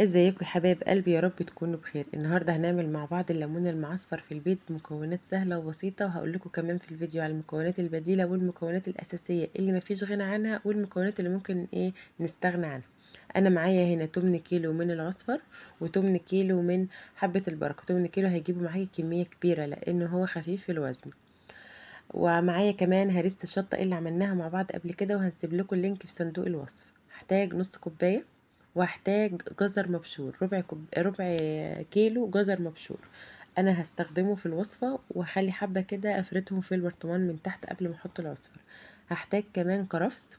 ازيكم يا حبايب قلبي يا رب تكونوا بخير النهارده هنعمل مع بعض الليمون المعصفر في البيت بمكونات سهله وبسيطه وهقول لكم كمان في الفيديو على المكونات البديله والمكونات الاساسيه اللي مفيش غنى عنها والمكونات اللي ممكن ايه نستغنى عنها انا معايا هنا 8 كيلو من العصفر و8 كيلو من حبه البركه 8 كيلو هيجيبوا معايا كميه كبيره لانه هو خفيف في الوزن ومعايا كمان هريسه الشطه اللي عملناها مع بعض قبل كده وهنسيب لكم اللينك في صندوق الوصف هحتاج نص كوبايه واحتاج جزر مبشور ربع كب... ربع كيلو جزر مبشور انا هستخدمه في الوصفة وهخلي حبة كده افردهم في البرطمان من تحت قبل ما احط العصفر هحتاج كمان كرفس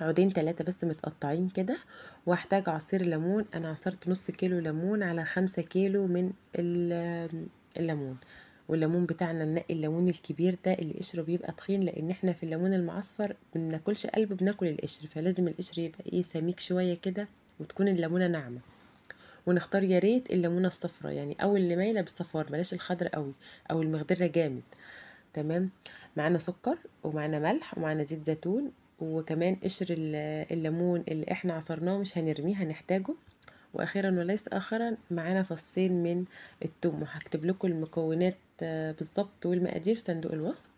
عودين تلاتة بس متقطعين كده واحتاج عصير ليمون انا عصرت نص كيلو ليمون على خمسة كيلو من الليمون والليمون بتاعنا ننقي الليمون الكبير ده اللي قشره بيبقى تخين لان احنا في الليمون المعصفر بناكلش قلب بناكل القشر فلازم القشر يبقى ايه سميك شويه كده وتكون الليمونه ناعمه ونختار يا ريت الليمونه الصفراء يعني او اللي مايله بالصفار بلاش الخضر قوي او المخضره جامد تمام معانا سكر ومعانا ملح ومعانا زيت زيتون وكمان قشر الليمون اللي احنا عصرناه مش هنرميه هنحتاجه واخيرا وليس اخرا معانا فصين من التوم وهكتب لكم المكونات آه، بالظبط والمقادير في صندوق الوصف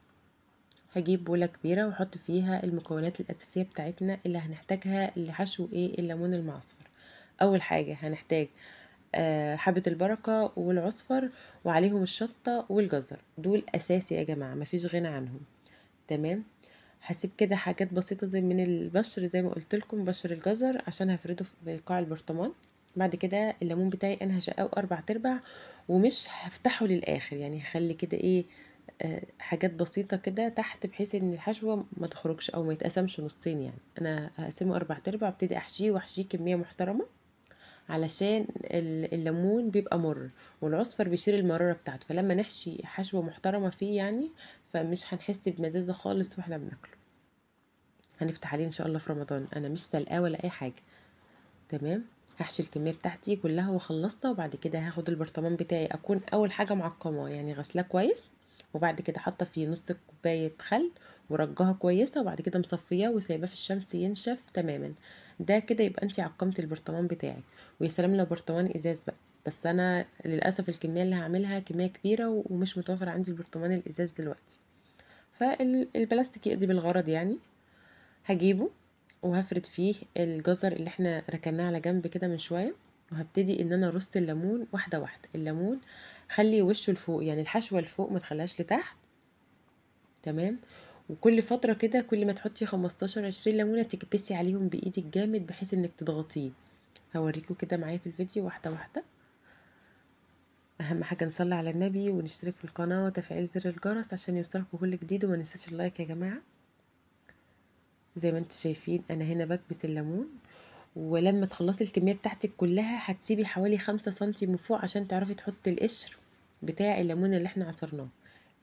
هجيب بولة كبيرة واحط فيها المكونات الأساسية بتاعتنا اللي هنحتاجها لحشو ايه الليمون المعصفر أول حاجة هنحتاج آه، حبة البركة والعصفر وعليهم الشطة والجزر دول أساسي يا جماعة مفيش غنى عنهم تمام هسيب كده حاجات بسيطة زي من البشر زي ما قلت لكم بشر الجزر عشان هفرده في قاع البرطمان بعد كده الليمون بتاعي انا هشقاه اربع تربع ومش هفتحه للاخر يعني هخلي كده ايه حاجات بسيطة كده تحت بحيث ان الحشوة ما تخرجش او ما يتقسمش نصين يعني انا هقسمه اربع تربع ابتدي احشيه واحشيه كمية محترمة علشان الليمون بيبقى مر والعصفر بيشيل المرارة بتاعته فلما نحشي حشوة محترمة فيه يعني فمش هنحس بمزازة خالص واحنا بناكله هنفتح عليه ان شاء الله في رمضان انا مش سلقاه ولا اي حاجة تمام هحشي الكميه بتاعتي كلها وخلصتها وبعد كده هاخد البرطمان بتاعي اكون اول حاجه معقماه يعني غسلاه كويس وبعد كده حاطه في نص كوبايه خل ورجاها كويسه وبعد كده مصفياه وسايباه في الشمس ينشف تماما ده كده يبقى انت عقمتي البرطمان بتاعك ويا سلام لو برطمان ازاز بقى بس انا للاسف الكميه اللي هعملها كميه كبيره ومش متوفر عندي البرطمان الازاز دلوقتي فالبلاستيك يقضي بالغرض يعني هجيبه وهفرد فيه الجزر اللي احنا ركناه على جنب كده من شويه وهبتدي ان انا ارص الليمون واحده واحده الليمون خلي وشه لفوق يعني الحشوه لفوق ما تخليهاش لتحت تمام وكل فتره كده كل ما تحطي 15 20 ليمونه تكبسي عليهم بايدك جامد بحيث انك تضغطيه هوريكوا كده معايا في الفيديو واحده واحده اهم حاجه نصلي على النبي ونشترك في القناه وتفعيل زر الجرس عشان يوصلكوا كل جديد وما ننساش اللايك يا جماعه زي ما انتوا شايفين انا هنا بكبس الليمون ولما تخلصي الكمية بتاعتك كلها هتسيبي حوالي خمسة سنتي من فوق عشان تعرفي تحطي القشر بتاع الليمون اللي احنا عصرناه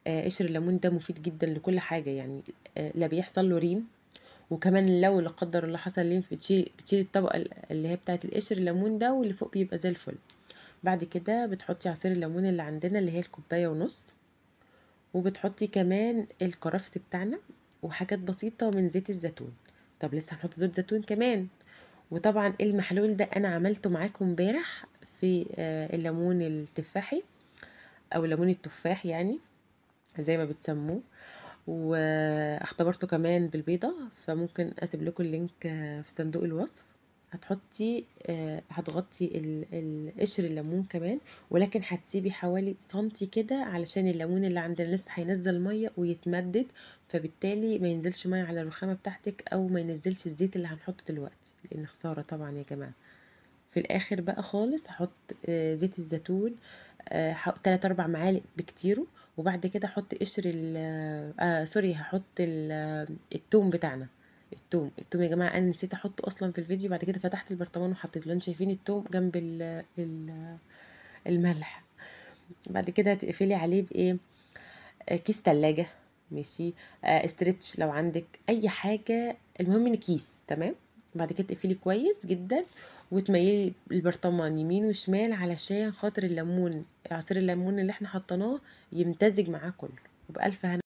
آه قشر الليمون ده مفيد جدا لكل حاجة يعني آه لا بيحصل له ريم وكمان لو لا قدر الله حصل ريم بتشيل بتشيل الطبقة اللي هي بتاعة القشر الليمون ده واللي فوق بيبقى زي الفل بعد كده بتحطي عصير الليمون اللي عندنا اللي هي الكوباية ونص وبتحطي كمان الكرفس بتاعنا وحاجات بسيطة من زيت الزيتون طب لسه هنحط زيت زيتون كمان وطبعا المحلول ده انا عملته معاكم امبارح في آه، الليمون التفاحي او ليمون التفاح يعني زي ما بتسموه واختبرته كمان بالبيضة فممكن اسيب لكم اللينك آه، في صندوق الوصف هتحطي آه هتغطي القشر قشر الليمون كمان ولكن هتسيبي حوالي سنتي كده علشان الليمون اللي عندنا لسه هينزل ميه ويتمدد فبالتالي ما ينزلش ميه على الرخامه بتاعتك او ما ينزلش الزيت اللي هنحطه دلوقتي لان خساره طبعا يا جماعه في الاخر بقى خالص هحط آه زيت الزيتون آه، تلات اربع معالق بكتيره وبعد كده احط قشر آه،, آه سوري هحط التوم بتاعنا التوم التوم يا جماعه انا نسيت احطه اصلا في الفيديو بعد كده فتحت البرطمان وحطيته لان شايفين التوم جنب الـ الـ الملح بعد كده هتقفلي عليه بايه آه، كيس تلاجة ماشي آه استرتش لو عندك اي حاجه المهم ان كيس تمام بعد كده تقفلي كويس جدا وتميلي البرطمان يمين وشمال علشان خاطر الليمون عصير الليمون اللي احنا حطيناه يمتزج معاه كله وبألف هنا